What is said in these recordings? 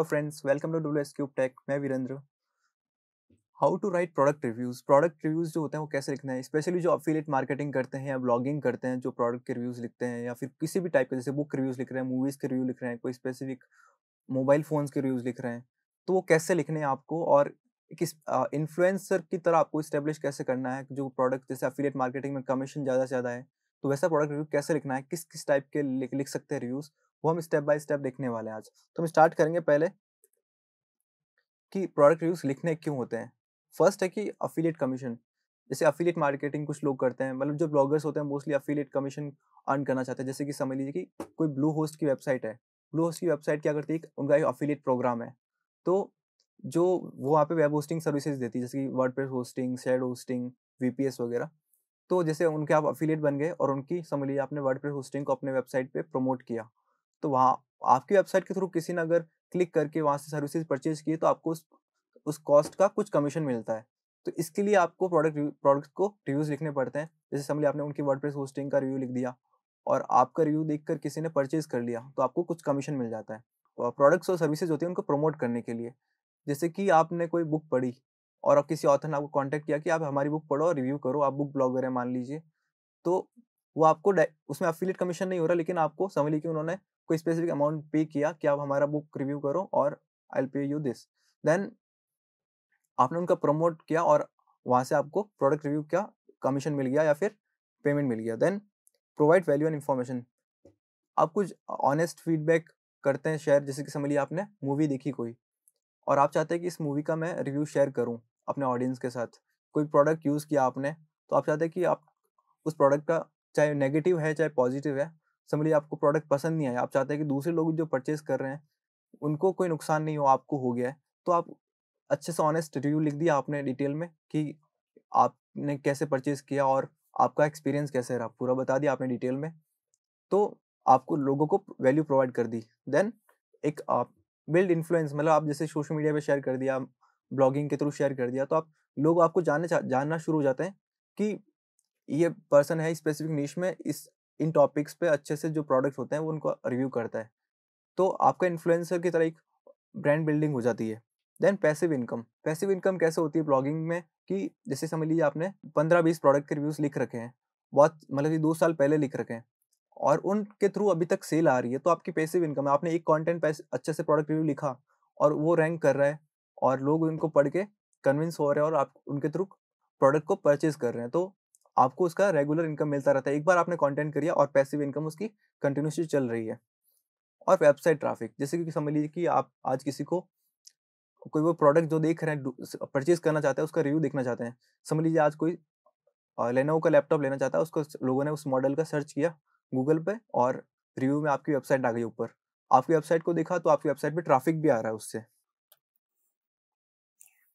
friends welcome to W S cube tech मैं Virendra how to write product reviews product reviews जो होते हैं वो कैसे लिखना है स्पेशली जो अफिलेट मार्केटिंग करते हैं या ब्लॉगिंग करते हैं जो प्रोडक्ट के रिव्यूज़ लिखते हैं या फिर किसी भी टाइप के जैसे बुक रिव्यूज़ लिख रहे हैं मूवीज़ के रिव्यू लिख रहे हैं कोई स्पेसिफिक मोबाइल फ़ोन्स के रिव्यूज़ लिख रहे हैं तो वो कैसे लिखने हैं आपको और किस इन्फ्लुएंसर की तरह आपको इस्टेब्लिश कैसे करना है जो प्रोडक्ट जैसे अफिलेट मार्केटिंग में कमीशन ज़्यादा से ज़्यादा है तो वैसा प्रोडक्ट रिव्यू कैसे लिखना है किस किस टाइप के लिख सकते हैं रिव्यूज़ वो हम स्टेप बाय स्टेप देखने वाले हैं आज तो हम स्टार्ट करेंगे पहले कि प्रोडक्ट रिव्यूज लिखने क्यों होते हैं फर्स्ट है कि अफिलेट कमीशन जैसे अफिलेट मार्केटिंग कुछ लोग करते हैं मतलब जो ब्लॉगर्स होते हैं मोस्टली अफिलेट कमीशन अर्न करना चाहते हैं जैसे कि समझ लीजिए कि कोई ब्लू होस्ट की वेबसाइट है ब्लू होस्ट की वेबसाइट क्या करती है उनका एक अफिलिएट प्रोग्राम है तो जो वो वहाँ पे वेब होस्टिंग सर्विसेज देती है जैसे कि वर्ड होस्टिंग शेड होस्टिंग वी वगैरह तो जैसे उनके आप अफिलेट बन गए और उनकी समझ लीजिए आपने वर्ड होस्टिंग को अपने वेबसाइट पर प्रमोट किया तो वहाँ आपकी वेबसाइट के थ्रू किसी ने अगर क्लिक करके वहाँ से सर्विसेज परचेज किए तो आपको उस उस कॉस्ट का कुछ कमीशन मिलता है तो इसके लिए आपको प्रोडक्ट प्रोडक्ट को रिव्यूज़ लिखने पड़ते हैं जैसे समझिए आपने उनकी वर्ड होस्टिंग का रिव्यू लिख दिया और आपका रिव्यू कर किसी ने परचेज कर लिया तो आपको कुछ कमीशन मिल जाता है और प्रोडक्ट्स और सर्विसेज होती है उनको प्रमोट करने के लिए जैसे कि आपने कोई बुक पढ़ी और किसी ऑथर ने आपको कॉन्टैक्ट किया कि आप हमारी बुक पढ़ो और रिव्यू करो आप बुक ब्लॉगर हैं मान लीजिए तो वो आपको उसमें अफिलेट कमीशन नहीं हो रहा लेकिन आपको समझ लीजिए उन्होंने कोई स्पेसिफिक अमाउंट पे किया कि आप हमारा बुक रिव्यू करो और आई पे यू दिस देन आपने उनका प्रमोट किया और वहाँ से आपको प्रोडक्ट रिव्यू का कमीशन मिल गया या फिर पेमेंट मिल गया then provide value and information आप कुछ ऑनेस्ट फीडबैक करते हैं शेयर जैसे कि समझ लिया आपने मूवी देखी कोई और आप चाहते हैं कि इस मूवी का मैं रिव्यू शेयर करूं अपने ऑडियंस के साथ कोई प्रोडक्ट यूज़ किया आपने तो आप चाहते हैं कि आप उस प्रोडक्ट का चाहे नेगेटिव है चाहे पॉजिटिव है समझ लीजिए आपको प्रोडक्ट पसंद नहीं आया आप चाहते हैं कि दूसरे लोग जो परचेज कर रहे हैं उनको कोई नुकसान नहीं हो आपको हो गया है तो आप अच्छे से ऑनेस्ट रिव्यू लिख दिया आपने डिटेल में कि आपने कैसे परचेज किया और आपका एक्सपीरियंस कैसे रहा पूरा बता दिया आपने डिटेल में तो आपको लोगों को वैल्यू प्रोवाइड कर दी देन एक आप बिल्ड इन्फ्लुएंस मतलब आप जैसे सोशल मीडिया पे शेयर कर दिया ब्लॉगिंग के थ्रू शेयर कर दिया तो आप लोग आपको जानने जानना शुरू हो जाते हैं कि ये पर्सन है स्पेसिफिक नीच में इस इन टॉपिक्स पे अच्छे से जो प्रोडक्ट्स होते हैं वो उनको रिव्यू करता है तो आपका इन्फ्लुएंसर की तरह एक ब्रांड बिल्डिंग हो जाती है then passive income passive income कैसे होती है ब्लॉगिंग में कि जैसे समझ लीजिए आपने पंद्रह बीस प्रोडक्ट के रिव्यूज़ लिख रखे हैं बहुत मतलब कि दो साल पहले लिख रखे हैं और उनके थ्रू अभी तक सेल आ रही है तो आपकी पैसिव इनकम है आपने एक पैसे अच्छे से प्रोडक्ट रिव्यू लिखा और वो रैंक कर रहा है और लोग उनको पढ़ के कन्विंस हो रहे हैं और आप उनके थ्रू प्रोडक्ट को परचेज कर रहे हैं तो आपको उसका रेगुलर इनकम मिलता रहता है एक बार आपने कंटेंट करिए और पैसिव इनकम उसकी कंटिन्यूसली चल रही है और वेबसाइट ट्रैफिक जैसे कि समझ लीजिए कि आप आज किसी को कोई वो प्रोडक्ट जो देख रहे हैं परचेज करना चाहते हैं उसका रिव्यू देखना चाहते हैं समझ लीजिए आज कोई लेनोवो का लैपटॉप लेना चाहता है उसको लोगों ने उस मॉडल का सर्च किया गूगल पे और रिव्यू में आपकी वेबसाइट आ गई ऊपर आपकी वेबसाइट को देखा तो आपकी वेबसाइट पे ट्रैफिक भी आ रहा है उससे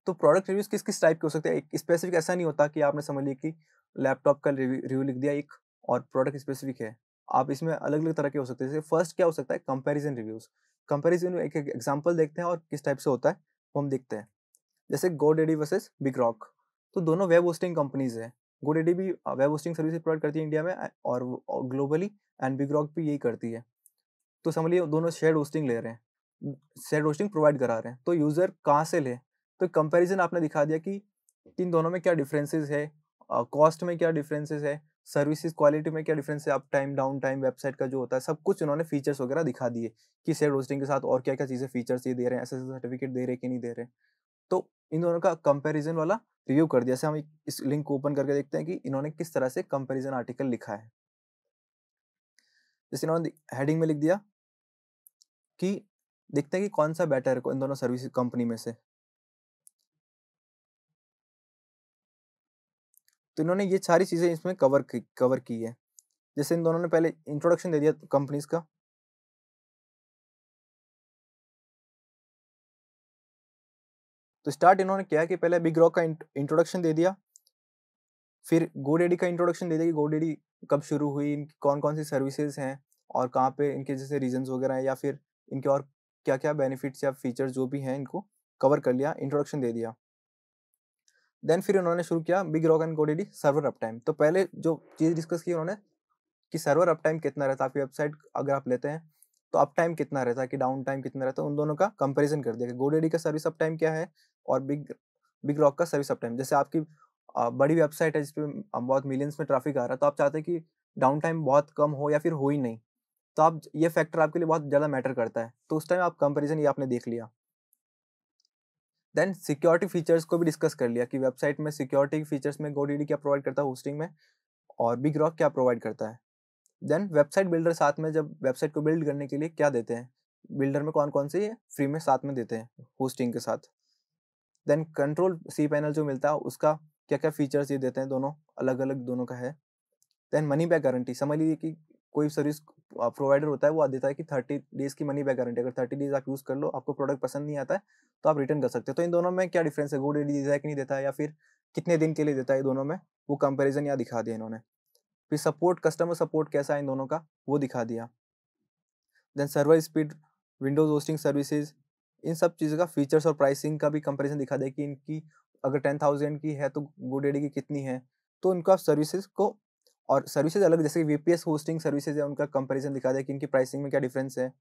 तो प्रोडक्ट रिव्यूज किस किस टाइप के हो सकते हैं स्पेसिफिक ऐसा नहीं होता कि आपने समझ लिया कि लैपटॉप का रिव्यू लिख दिया एक और प्रोडक्ट स्पेसिफिक है आप इसमें अलग अलग तरह के हो सकते हैं जैसे फर्स्ट क्या हो सकता है कंपैरिजन रिव्यूज कंपैरिजन एक एग्जाम्पल देखते हैं और किस टाइप से होता है वो हम देखते हैं जैसे Go Daddy versus Big Rock तो दोनों वेब होस्टिंग कंपनीज है गो डेडी भी वेब होस्टिंग सर्विस प्रोवाइड करती है इंडिया में और ग्लोबली एंड बिग रॉक भी यही करती है तो समझ लिए दोनों शेयर होस्टिंग ले रहे हैं शेयर होस्टिंग प्रोवाइड करा रहे हैं तो यूज़र कहाँ से ले तो कंपेरिजन आपने दिखा दिया कि इन दोनों में क्या डिफ्रेंसेज है कॉस्ट में क्या डिफरेंसेस है सर्विसेज क्वालिटी में क्या डिफरेंस है uptime downtime website का जो होता है सब कुछ उन्होंने फीचर्स वगैरह दिखा दिए कि शेयर होस्टिंग के साथ और क्या क्या चीज़ें फीचर्स ये दे रहे हैं ऐसे सर्टिफिकेट दे रहे हैं कि नहीं दे रहे तो इन दोनों का कंपेरिजन वाला रिव्यू कर दिया जैसे हम इस लिंक को ओपन करके देखते हैं कि इन्होंने किस तरह से कंपेरिजन आर्टिकल लिखा है जैसे इन्होंने हेडिंग में लिख दिया कि देखते हैं कि कौन सा बेटर है इन दोनों सर्विस कंपनी में से तो इन्होंने ये सारी चीज़ें इसमें कवर की कवर की है जैसे इन दोनों ने पहले इंट्रोडक्शन दे दिया कंपनीज का तो स्टार्ट इन्होंने किया कि पहले बिग रॉक का इंट्रोडक्शन दे दिया फिर गोडेडी का इंट्रोडक्शन दे दिया कि गोडेडी कब शुरू हुई इनकी कौन कौन सी सर्विसेज हैं और कहाँ पे इनके जैसे रीजंस वगैरह हैं या फिर इनके और क्या क्या बेनिफिट्स या फीचर्स जो भी हैं इनको कवर कर लिया इंट्रोडक्शन दे दिया देन फिर उन्होंने शुरू किया Big Rock and GoDaddy server uptime तो पहले जो चीज़ डिस्कस की उन्होंने कि सर्वर अप टाइम कितना रहता है आपकी वेबसाइट अगर आप लेते हैं तो अप टाइम कितना रहता है कि डाउन टाइम कितना रहता है उन दोनों का कंपेरिजन कर दिया गोडेडी का सर्विस अप टाइम क्या है और बिग बिग रॉक का सर्विस अप टाइम जैसे आपकी बड़ी वेबसाइट है जिसपे बहुत मिलियंस में ट्रैफिक आ रहा है तो आप चाहते हैं कि डाउन टाइम बहुत कम हो या फिर हो ही नहीं तो आप ये फैक्टर आपके लिए बहुत ज़्यादा मैटर करता है तो उस टाइम आप कंपेरिजन ये आपने देख लिया देन सिक्योरिटी फीचर्स को भी डिस्कस कर लिया कि वेबसाइट में सिक्योरिटी फीचर्स में गोडीडी क्या प्रोवाइड करता है होस्टिंग में और बिग रॉक क्या प्रोवाइड करता है देन वेबसाइट बिल्डर साथ में जब वेबसाइट को बिल्ड करने के लिए क्या देते हैं बिल्डर में कौन कौन से फ्री में साथ में देते हैं होस्टिंग के साथ देन कंट्रोल सी पैनल जो मिलता है उसका क्या क्या फीचर्स ये देते हैं दोनों अलग अलग दोनों का है देन मनी बैक गारंटी समझ लीजिए कि कोई सर्विस प्रोवाइडर होता है वो देता है कि थर्टी डेज की मनी बैक गारंटी अगर थर्टी डेज आप यूज़ कर लो आपको प्रोडक्ट पसंद नहीं आता है तो आप रिटर्न कर सकते हो तो इन दोनों में क्या डिफरेंस है गुड रिव्यू देता है कि नहीं देता है या फिर कितने दिन के लिए देता है दोनों में वो कंपेरिजन या दिखा दिया इन्होंने फिर सपोर्ट कस्टमर सपोर्ट कैसा है इन दोनों का वो दिखा दिया then server speed Windows hosting services इन सब चीज़ों का फीचर्स और प्राइसिंग का भी कंपेरिजन दिखा दिया कि इनकी अगर टेन थाउजेंड की है तो गुड एडी की कितनी है तो इनका सर्विसेज को और सर्विसेज अलग जैसे वी पी होस्टिंग सर्विसेज है उनका कंपेरिजन दिखा दे कि इनकी प्राइसिंग में क्या डिफरेंस है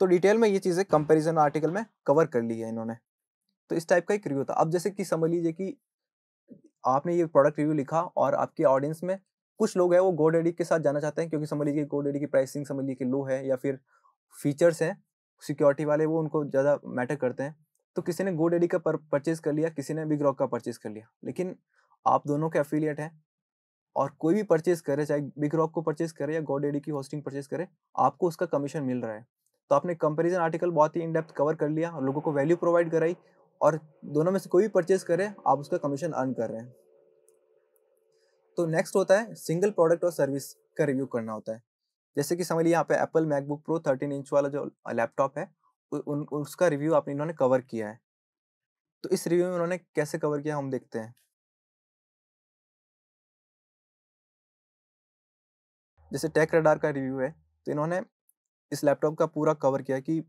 तो डिटेल में ये चीज़ें कंपेरिजन आर्टिकल में कवर कर ली है इन्होंने तो इस टाइप का एक रिव्यू था अब जैसे कि समझ लीजिए कि आपने ये प्रोडक्ट रिव्यू लिखा और आपके ऑडियंस में कुछ लोग हैं वो गो डैडी के साथ जाना चाहते हैं क्योंकि समझ लीजिए गो डैडी की प्राइसिंग समझ लीजिए लो है या फिर फीचर्स हैं सिक्योरिटी वाले वो उनको ज़्यादा मैटर करते हैं तो किसी ने गो डैडी का परचेज कर लिया किसी ने बिग रॉक का परचेज कर लिया लेकिन आप दोनों के अफिलियट हैं और कोई भी परचेज करे चाहे बिग रॉक को परचेज करे या गॉड की होस्टिंग परचेज करे आपको उसका कमीशन मिल रहा है तो आपने कंपैरिजन आर्टिकल बहुत ही इन डेप्थ कवर कर लिया लोगों को वैल्यू प्रोवाइड कराई और दोनों में से कोई भी परचेज करे आप उसका कमीशन अर्न कर रहे हैं तो नेक्स्ट होता है सिंगल प्रोडक्ट और सर्विस का रिव्यू करना होता है जैसे कि समझ लीजिए यहाँ पे Apple MacBook Pro thirteen inch वाला जो लैपटॉप है उन उसका रिव्यू आपने इन्होंने कवर किया है तो इस रिव्यू में उन्होंने कैसे कवर किया हम देखते हैं जैसे टेक रडार का रिव्यू है तो इन्होंने इस लैपटॉप का पूरा कवर किया कि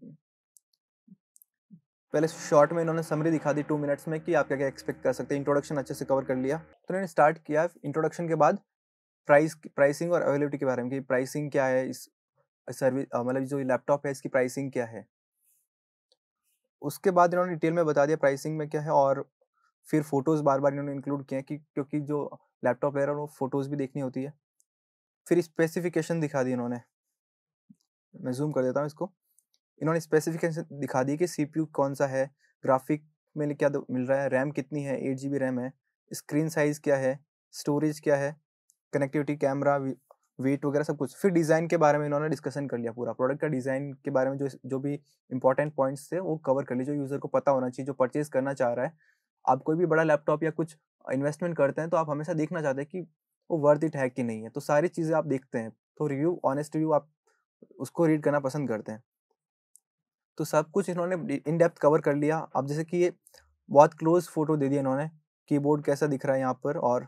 पहले शॉर्ट में इन्होंने समरी दिखा दी टू मिनट्स में कि आप क्या क्या एक्सपेक्ट कर सकते हैं इंट्रोडक्शन अच्छे से कवर कर लिया तो इन्होंने स्टार्ट किया इंट्रोडक्शन के बाद प्राइस प्राइसिंग और अवेलेबिलिटी के बारे में कि प्राइसिंग क्या है इस सर्विस मतलब जो लैपटॉप है इसकी प्राइसिंग क्या है उसके बाद इन्होंने डिटेल में बता दिया प्राइसिंग में क्या है और फिर फोटोज़ बार बार इन्होंने इंक्लूड किए हैं कि क्योंकि जो लैपटॉप है वो फोटोज़ भी देखनी होती है फिर स्पेसिफिकेशन दिखा दी इन्होंने मैं जूम कर देता हूँ इसको इन्होंने स्पेसिफिकेशन दिखा दी कि सी कौन सा है ग्राफिक में क्या मिल रहा है रैम कितनी है एट जी रैम है स्क्रीन साइज़ क्या है स्टोरेज क्या है कनेक्टिविटी कैमरा वेट वगैरह सब कुछ फिर डिज़ाइन के बारे में इन्होंने डिस्कशन कर लिया पूरा प्रोडक्ट का डिज़ाइन के बारे में जो जो भी इंपॉर्टेंट पॉइंट्स थे वो कवर कर लिए जो यूज़र को पता होना चाहिए जो परचेज़ करना चाह रहा है आप कोई भी बड़ा लैपटॉप या कुछ इन्वेस्टमेंट करते हैं तो आप हमेशा देखना चाहते हैं कि वो वर्थ इट है कि नहीं है तो सारी चीज़ें आप देखते हैं तो रिव्यू ऑनेस्ट रिव्यू आप उसको रीड करना पसंद करते हैं तो सब कुछ इन्होंने इन डेप्थ कवर कर लिया अब जैसे कि ये बहुत क्लोज फोटो दे दिया इन्होंने कीबोर्ड कैसा दिख रहा है यहाँ पर और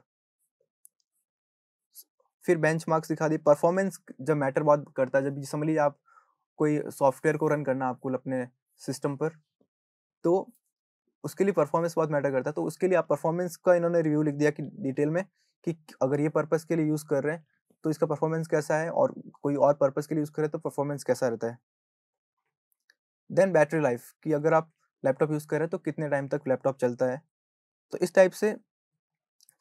फिर बेंच मार्क्स दिखा दिए परफॉर्मेंस जब मैटर बहुत करता है जब समझ लीजिए आप कोई सॉफ्टवेयर को रन करना आपको अपने सिस्टम पर तो उसके लिए परफॉर्मेंस बहुत मैटर करता है तो उसके लिए आप परफॉर्मेंस का इन्होंने रिव्यू लिख दिया कि डिटेल में कि अगर ये पर्पस के लिए यूज कर रहे हैं तो इसका परफॉर्मेंस कैसा है और कोई और पर्पस के लिए यूज करें तो परफॉर्मेंस कैसा रहता है देन बैटरी लाइफ कि अगर आप लैपटॉप यूज करें तो कितने टाइम तक लैपटॉप चलता है तो इस टाइप से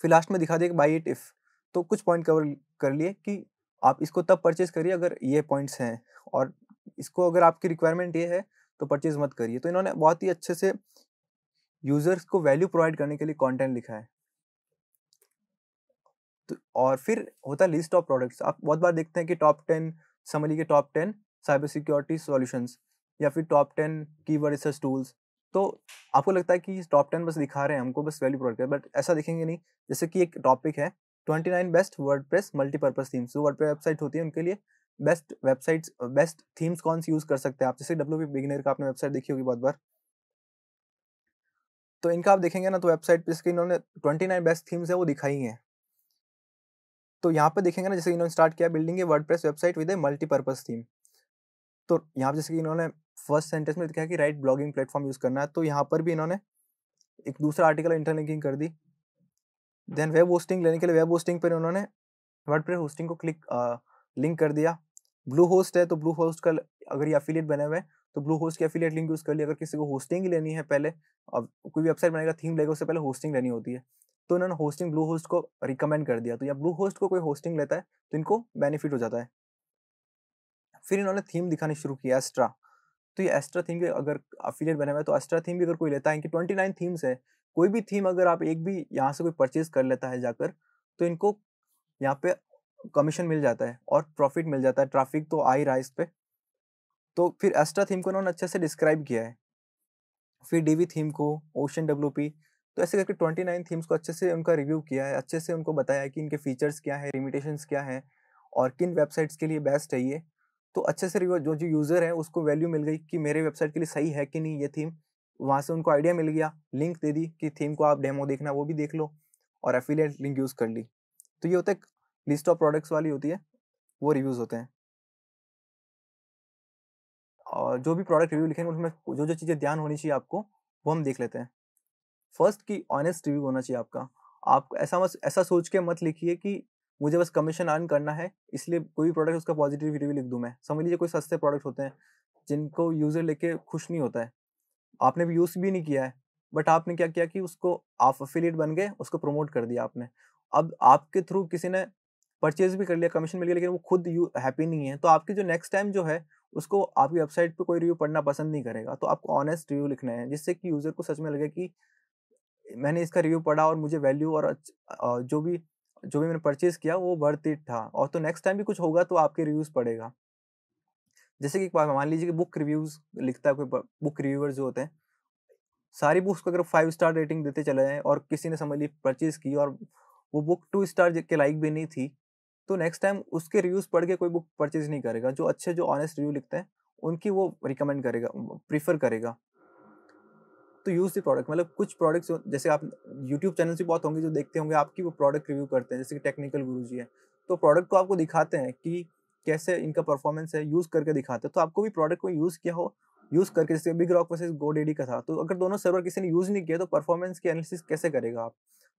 फिर लास्ट में दिखा दिए बाई इट इफ तो कुछ पॉइंट कवर कर लिए कि आप इसको तब परचेज करिए अगर ये पॉइंट्स हैं और इसको अगर आपकी रिक्वायरमेंट ये है तो परचेज मत करिए तो इन्होंने बहुत ही अच्छे से यूजर्स को वैल्यू प्रोवाइड करने के लिए कंटेंट लिखा है तो और फिर होता है लिस्ट ऑफ प्रोडक्ट्स आप बहुत बार देखते हैं कि टॉप टेन समझ लीजिए top ten cyber security solutions या फिर top ten keyword research tools तो आपको लगता है कि टॉप टेन बस दिखा रहे हैं हमको बस वैल्यू प्रोडक्ट है बट ऐसा दिखेंगे नहीं जैसे कि एक टॉपिक है twenty nine best WordPress multipurpose themes जो वर्ड वेबसाइट होती है उनके लिए बेस्ट वेबसाइट्स बेस्ट थीम्स कौन सी यूज़ कर सकते हैं आप जैसे डब्ल्यू बिगनर का आपने वेबसाइट देखी होगी बहुत बार तो इनका आप देखेंगे ना तो वेबसाइट पे इसके इन्होंने ट्वेंटी नाइन बेस्ट थीम्स है वो दिखाई हैं तो यहाँ पे देखेंगे ना जैसे इन्होंने स्टार्ट किया building a word website with a multipurpose theme तो यहाँ पर जैसे कि इन्होंने फर्स्ट सेंटेंस में लिखा कि राइट ब्लॉगिंग प्लेटफॉर्म यूज़ करना है तो यहाँ पर भी इन्होंने एक दूसरा आर्टिकल इंटरलिंकिंग कर दी देन वेब होस्टिंग लेने के लिए वेब होस्टिंग पर इन्होंने वर्ड होस्टिंग को क्लिक आ, लिंक कर दिया ब्लू होस्ट है तो ब्लू होस्ट का अगर ये अफिलियट बने हुए तो ब्लू होस्ट की अफिलियट लिंक यूज़ कर लिया अगर किसी को होस्टिंग लेनी है पहले अब कोई वेबसाइट बनाएगा थीम लेगा उससे पहले होस्टिंग लेनी होती है तो इन्होंने होस्टिंग ब्लू होस्ट को रिकमेंड कर दिया तो या ब्लू होस्ट को कोई होस्टिंग लेता है तो इनको बेनिफिट हो जाता है फिर इन्होंने थीम दिखानी शुरू किया एस्ट्रा तो ये एस्ट्रा थीम के अगर अफिलियट बने हुए तो एस्ट्रा थीम भी अगर कोई लेता है इनकी ट्वेंटी नाइन थीम्स है कोई भी थीम अगर आप एक भी यहाँ से कोई परचेज कर लेता है जाकर तो इनको यहाँ पे कमीशन मिल जाता है और प्रॉफिट मिल जाता है ट्रैफिक तो आ ही रहा है इस पर तो फिर एस्ट्रा थीम को इन्होंने अच्छे से डिस्क्राइब किया है फिर डीवी थीम को ओशन डब्ल्यू तो ऐसे करके ट्वेंटी नाइन थीम्स को अच्छे से उनका रिव्यू किया है अच्छे से उनको बताया कि इनके फीचर्स क्या है लिमिटेशन क्या है और किन वेबसाइट्स के लिए बेस्ट है ये तो अच्छे से रिव्यू जो जो यूज़र है उसको वैल्यू मिल गई कि मेरे वेबसाइट के लिए सही है कि नहीं ये थीम वहाँ से उनको आइडिया मिल गया लिंक दे दी कि थीम को आप डेमो देखना वो भी देख लो और एफिलियट लिंक यूज़ कर ली तो ये होता है लिस्ट ऑफ प्रोडक्ट्स वाली होती है वो रिव्यूज़ होते हैं और जो भी प्रोडक्ट रिव्यू लिखेंगे उसमें जो जो चीज़ें ध्यान होनी चाहिए आपको वो हम देख लेते हैं फर्स्ट की ऑनेस्ट रिव्यू होना चाहिए आपका आप ऐसा मत ऐसा सोच के मत लिखिए कि मुझे बस कमीशन अर्न करना है इसलिए कोई भी प्रोडक्ट उसका पॉजिटिव रिव्यू लिख दूँ मैं समझ लीजिए कोई सस्ते प्रोडक्ट होते हैं जिनको यूज़र लेके खुश नहीं होता है आपने भी यूज़ भी नहीं किया है बट आपने क्या किया कि उसको आप अफिलियट बन गए उसको प्रमोट कर दिया आपने अब आपके थ्रू किसी ने परचेज भी कर लिया कमीशन मिल गया लेकिन वो खुद यू हैप्पी नहीं है तो आपके जो नेक्स्ट टाइम जो है उसको आपकी वेबसाइट पे कोई रिव्यू पढ़ना पसंद नहीं करेगा तो आपको ऑनेस्ट रिव्यू लिखना है जिससे कि यूज़र को सच में लगे कि मैंने इसका रिव्यू पढ़ा और मुझे वैल्यू और जो भी जो भी मैंने परचेज किया वो वर्थ इट था और तो नेक्स्ट टाइम भी कुछ होगा तो आपके रिव्यूज़ पड़ेगा जैसे कि मान लीजिए कि बुक रिव्यूज़ लिखता है कोई बुक रिव्यूअर जो होते हैं सारी बुक्स को अगर फाइव स्टार रेटिंग देते चले जाएँ और किसी ने समझ ली परचेज़ की और वो बुक टू स्टार के लाइक भी नहीं थी तो नेक्स्ट टाइम उसके रिव्यूज़ पढ़ के कोई बुक परचेज़ नहीं करेगा जो अच्छे जो ऑनेस्ट रिव्यू लिखते हैं उनकी वो रिकमेंड करेगा प्रीफर करेगा टू यूज़ द प्रोडक्ट मतलब कुछ प्रोडक्ट्स जैसे आप यूट्यूब चैनल्स भी बहुत होंगे जो देखते होंगे आपकी वो प्रोडक्ट रिव्यू करते हैं जैसे कि टेक्निकल गुरु जी है तो प्रोडक्ट को आपको दिखाते हैं कि कैसे इनका परफॉर्मेंस है यूज़ करके दिखाते हैं तो आपको भी प्रोडक्ट को यूज़ किया हो यूज़ करके जैसे Big Rock versus Go Daddy का था तो अगर दोनों सर्वर किसी ने यूज़ नहीं किया तो परफॉर्मेंस की एनालिसिस कैसे करेगा आप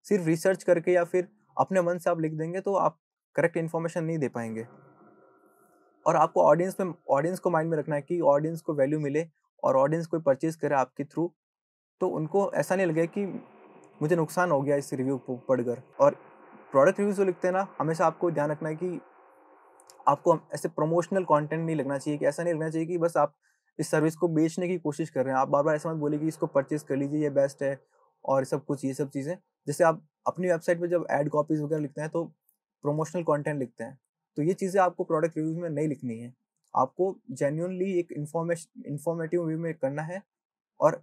सिर्फ रिसर्च करके या फिर अपने मन से आप लिख देंगे तो आप करेक्ट इन्फॉर्मेशन नहीं दे पाएंगे और आपको ऑडियंस में ऑडियंस को माइंड में रखना है कि ऑडियंस को वैल्यू मिले और ऑडियंस कोई परचेज करे आपके थ्रू तो उनको ऐसा नहीं लगे कि मुझे नुकसान हो गया इस रिव्यू को पढ़कर और प्रोडक्ट रिव्यू जो लिखते हैं ना हमेशा आपको ध्यान रखना है कि आपको ऐसे प्रमोशनल कंटेंट नहीं लगना चाहिए कि ऐसा नहीं लगना चाहिए कि बस आप इस सर्विस को बेचने की कोशिश कर रहे हैं आप बार बार ऐसा मत बोले कि इसको परचेज कर लीजिए ये बेस्ट है और सब कुछ ये सब चीज़ें जैसे आप अपनी वेबसाइट पर जब एड कॉपीज वगैरह लिखते हैं तो प्रमोशनल कॉन्टेंट लिखते हैं तो ये चीज़ें आपको प्रोडक्ट रिव्यूज में नहीं लिखनी है आपको जेन्यूनली एक इंफॉर्मेश इंफॉर्मेटिव वे में करना है और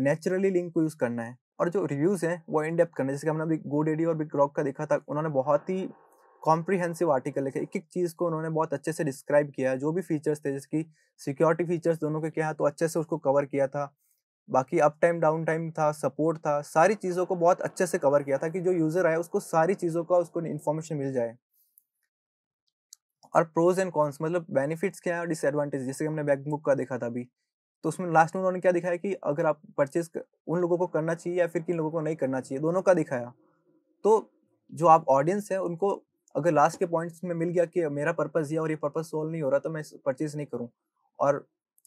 नेचुरली लिंक को यूज़ करना है और जो रिव्यूज़ हैं वो इन डेप्थ करना है जैसे हमने अभी गो डेडी और बिग रॉक का देखा था उन्होंने बहुत ही कॉम्प्रीहेंसिव आर्टिकल लिखे एक एक चीज़ को उन्होंने बहुत अच्छे से डिस्क्राइब किया जो भी फीचर्स थे जैसे कि सिक्योरिटी फीचर्स दोनों के क्या तो अच्छे से उसको कवर किया था बाकी अप टाइम डाउन टाइम था सपोर्ट था सारी चीज़ों को बहुत अच्छे से कवर किया था कि जो यूज़र आया उसको सारी चीज़ों का उसको इन्फॉर्मेशन मिल जाए और प्रोज एंड कॉन्स मतलब बेनिफिट्स क्या है और डिसएडवांटेज जैसे कि हमने बैकबुक का देखा था अभी तो उसमें लास्ट में उन्होंने क्या दिखाया कि अगर आप परचेज उन लोगों को करना चाहिए या फिर किन लोगों को नहीं करना चाहिए दोनों का दिखाया तो जो आप ऑडियंस है उनको अगर लास्ट के पॉइंट्स में मिल गया कि मेरा पर्पज़ ये और ये पर्पज़ सोल्व नहीं हो रहा तो मैं परचेज नहीं करूँ और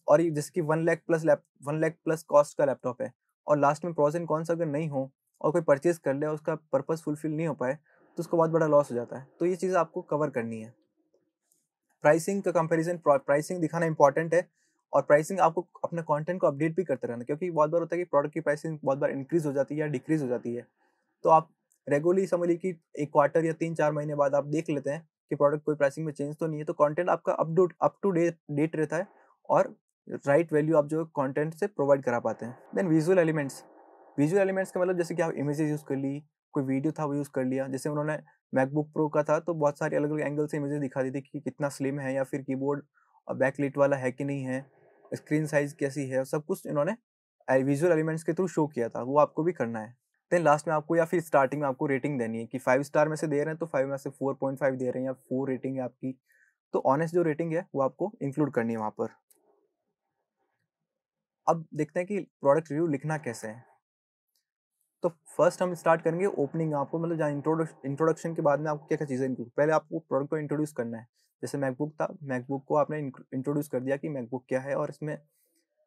और ये कि one lakh plus lap one lakh plus cost का लैपटॉप है और लास्ट में प्रोज कौन सा अगर नहीं हो और कोई परचेज कर ले और उसका पर्पज़ फुलफिल नहीं हो पाए तो उसको बहुत बड़ा लॉस हो जाता है तो ये चीज़ आपको कवर करनी है प्राइसिंग का कंपेरिज़न प्राइसिंग दिखाना इंपॉर्टेंट है और प्राइसिंग आपको अपने कंटेंट को अपडेट भी करते रहना क्योंकि बहुत बार होता है कि प्रोडक्ट की प्राइसिंग बहुत बार इंक्रीज हो जाती है या डिक्रीज हो जाती है तो आप रेगुलरली समझ लीजिए कि एक क्वार्टर या तीन चार महीने बाद आप देख लेते हैं कि प्रोडक्ट कोई प्राइसिंग में चेंज तो नहीं है तो कॉन्टेंट आपका update up to date date रहता है और राइट वैल्यू आप जो कॉन्टेंट से प्रोवाइड करा पाते हैं then visual elements visual elements का मतलब जैसे कि आप इमेजेस यूज़ कर ली कोई वीडियो था वो यूज़ कर लिया जैसे उन्होंने मैकबुक प्रो का था तो बहुत सारे अलग अलग एंगल से इमेजेस दिखा दी थी कि कितना स्लिम है या फिर कीबोर्ड बैकलिट वाला है कि नहीं है स्क्रीन साइज कैसी है सब कुछ इन्होंने विजुअल एलिमेंट्स के थ्रू शो किया था वो आपको भी करना है देन लास्ट में आपको या फिर स्टार्टिंग में आपको रेटिंग देनी है कि फाइव स्टार में से दे रहे हैं तो फाइव में से फोर पॉइंट फाइव दे रहे हैं या फोर रेटिंग है आपकी तो ऑनेस्ट जो रेटिंग है वो आपको इंक्लूड करनी है वहाँ पर अब देखते हैं कि प्रोडक्ट रिव्यू लिखना कैसे है तो फर्स्ट हम स्टार्ट करेंगे ओपनिंग आपको मतलब जहाँ इंट्रोडक्शन के बाद में आपको क्या क्या चीज़ें इंक्लूड पहले आपको प्रोडक्ट को इंट्रोड्यूस करना है जैसे मैकबुक था मैकबुक को आपने इंट्रोड्यूस कर दिया कि मैकबुक क्या है और इसमें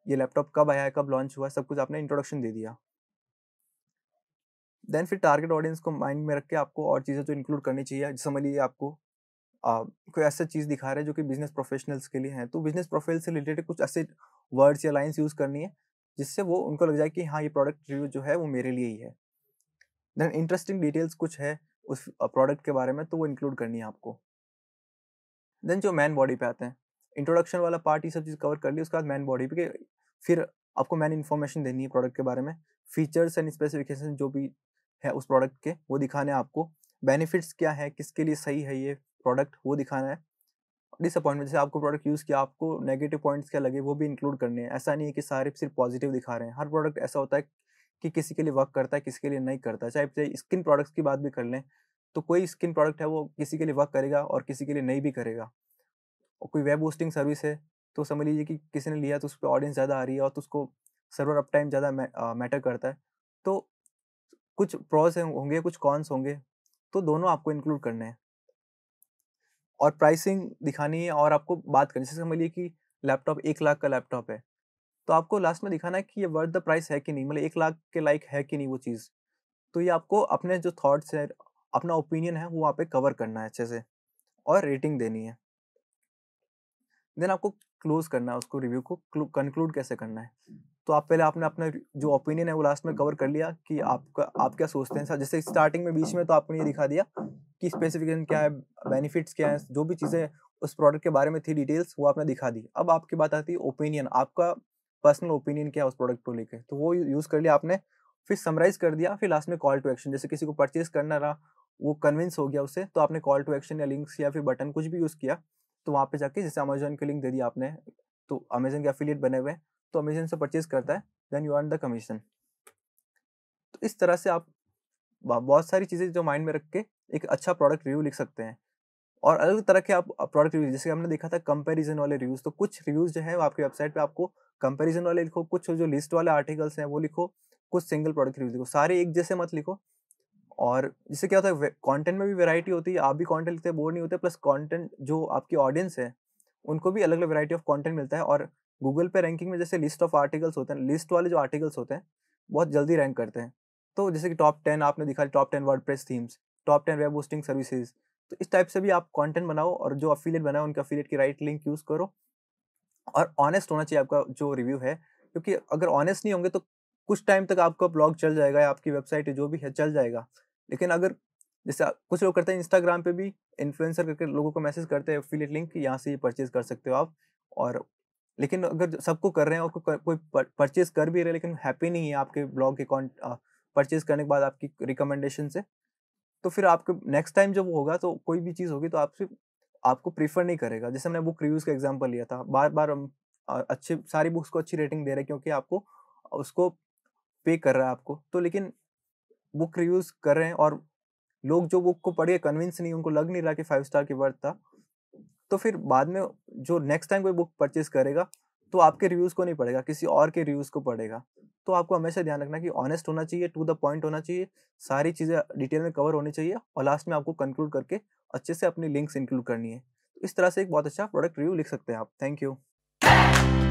ये लैपटॉप कब आया है कब लॉन्च हुआ है सब कुछ आपने इंट्रोडक्शन दे दिया देन फिर टारगेट ऑडियंस को माइंड में रख के आपको और चीज़ें तो इंक्लूड करनी चाहिए समझ लीजिए आपको आ, कोई ऐसा चीज़ दिखा रहे हैं जो कि बिजनेस प्रोफेशनल्स के लिए हैं तो बिजनेस प्रोफेशनल से रिलेटेड कुछ ऐसे वर्ड्स या लाइन्स यूज़ करनी है जिससे वो उनको लग जाए कि हाँ ये प्रोडक्ट रिव्यू जो है वो मेरे लिए ही है देन इंटरेस्टिंग डिटेल्स कुछ है उस प्रोडक्ट के बारे में तो वो इंक्लूड करनी है आपको देन जो मैन बॉडी पे आते हैं इंट्रोडक्शन वाला पार्ट ये सब चीज़ कवर कर ली उसके बाद मैन बॉडी पे फिर आपको मैन इन्फॉर्मेशन देनी है प्रोडक्ट के बारे में फीचर्स एंड स्पेसिफिकेशन जो भी है उस प्रोडक्ट के वो दिखाने हैं आपको बेनिफिट्स क्या है किसके लिए सही है ये प्रोडक्ट वो दिखाना है डिसअपॉइंटमेंट जैसे आपको प्रोडक्ट यूज़ किया आपको नेगेटिव पॉइंट्स क्या लगे वो भी इंक्लूड करने हैं ऐसा नहीं है कि सारे सिर्फ पॉजिटिव दिखा रहे हैं हर प्रोडक्ट ऐसा होता है कि किसी के लिए वर्क करता है किसी के लिए नहीं करता चाहे चाहे स्किन प्रोडक्ट्स की बात भी कर लें तो कोई स्किन प्रोडक्ट है वो किसी के लिए वर्क करेगा और किसी के लिए नहीं भी करेगा और कोई वेब होस्टिंग सर्विस है तो समझ लीजिए कि किसी ने लिया तो उस पर ऑडियंस ज़्यादा आ रही है और तो उसको सर्वर अप टाइम ज़्यादा मैटर करता है तो कुछ प्रॉस होंगे कुछ कॉन्स होंगे तो दोनों आपको इंक्लूड करने हैं और प्राइसिंग दिखानी है और आपको बात करनी जैसे समझ कि लैपटॉप एक लाख का लैपटॉप है तो आपको लास्ट में दिखाना है कि ये वर्थ द प्राइस है कि नहीं मतलब एक लाख के लाइक है कि नहीं वो चीज़ तो ये आपको अपने जो थाट्स है अपना ओपिनियन है वो वहाँ पे कवर करना है अच्छे से और रेटिंग देनी है देन आपको क्लोज करना है उसको रिव्यू को कंक्लूड कैसे करना है तो आप पहले आपने अपना जो ओपिनियन है वो लास्ट में कवर कर लिया कि आपका आप क्या सोचते हैं जैसे स्टार्टिंग में बीच में तो आपने ये दिखा दिया कि स्पेसिफिकेशन क्या है बेनिफिट्स क्या है जो भी चीज़ें उस प्रोडक्ट के बारे में थी डिटेल्स वो आपने दिखा दी अब आपकी बात आती है ओपिनियन आपका पर्सनल ओपिनियन क्या है उस प्रोडक्ट को लेकर तो वो यूज़ कर लिया आपने फिर समराइज कर दिया फिर लास्ट में कॉल टू एक्शन जैसे किसी को परचेज करना रहा वो कन्विंस हो गया उससे तो आपने कॉल टू एक्शन या लिंक्स या फिर बटन कुछ भी यूज़ किया तो वहाँ पे जाके जैसे अमेजोन के लिंक दे दिया आपने तो अमेजन के अफिलियट बने हुए हैं तो अमेजन से परचेज करता है then you earn the commission तो इस तरह से आप बहुत सारी चीज़ें जो माइंड में रख के एक अच्छा प्रोडक्ट रिव्यू लिख सकते हैं और अलग तरह के आप प्रोडक्ट रिव्यू जैसे हमने देखा था कंपैरिजन वाले रिव्यूज तो कुछ रिव्यूज जो है वो आपकी वेबसाइट पे आपको कंपैरिजन वाले लिखो कुछ जो लिस्ट वाले आर्टिकल्स हैं वो लिखो कुछ सिंगल प्रोडक्ट रिव्यूज लिखो सारे एक जैसे मत लिखो और जिससे क्या होता है कंटेंट में भी वैरायटी होती है आप भी कंटेंट लिखते हैं बोर नहीं होते प्लस कंटेंट जो आपकी ऑडियंस है उनको भी अलग अलग वैरायटी ऑफ कंटेंट मिलता है और गूगल पे रैंकिंग में जैसे लिस्ट ऑफ आर्टिकल्स होते हैं लिस्ट वाले जो आर्टिकल्स होते हैं बहुत जल्दी रैंक करते हैं तो जैसे कि टॉप टेन आपने दिखाया top ten word themes top ten web hosting services तो इस टाइप से भी आप कंटेंट बनाओ और जो अफिलियट बनाओ उनके अफिलियट की राइट लिंक यूज़ करो और ऑनेस्ट होना चाहिए आपका जो रिव्यू है क्योंकि अगर ऑनेस्ट नहीं होंगे तो कुछ टाइम तक आपका ब्लॉग चल जाएगा या आपकी वेबसाइट जो भी है चल जाएगा लेकिन अगर जैसे कुछ लोग करते हैं इंस्टाग्राम पे भी इन्फ्लुएंसर करके लोगों को मैसेज करते हैं अफिलियट लिंक यहाँ से ही परचेज कर सकते हो आप और लेकिन अगर सबको कर रहे हैं और को, कोई परचेज कर भी रहे लेकिन हैप्पी नहीं है आपके ब्लॉग के परचेज करने के बाद आपकी रिकमेंडेशन से तो फिर आपके नेक्स्ट टाइम जब होगा तो कोई भी चीज़ होगी तो आपसे आपको प्रीफर नहीं करेगा जैसे हमने बुक रिव्यूज़ का एग्जाम्पल लिया था बार बार हम अच्छे सारी बुक्स को अच्छी रेटिंग दे रहे हैं क्योंकि आपको उसको पे कर रहा है आपको तो लेकिन बुक रिव्यूज़ कर रहे हैं और लोग जो बुक को पढ़े कन्विंस नहीं उनको लग नहीं रहा कि फाइव स्टार की वर्थ था तो फिर बाद में जो नेक्स्ट टाइम कोई बुक परचेज करेगा तो आपके रिव्यूज़ को नहीं पड़ेगा किसी और के रिव्यूज़ को पड़ेगा तो आपको हमेशा ध्यान रखना कि ऑनेस्ट होना चाहिए टू द पॉइंट होना चाहिए सारी चीज़ें डिटेल में कवर होनी चाहिए और लास्ट में आपको कंक्लूड करके अच्छे से अपनी लिंक्स इंक्लूड करनी है इस तरह से एक बहुत अच्छा प्रोडक्ट रिव्यू लिख सकते हैं आप थैंक यू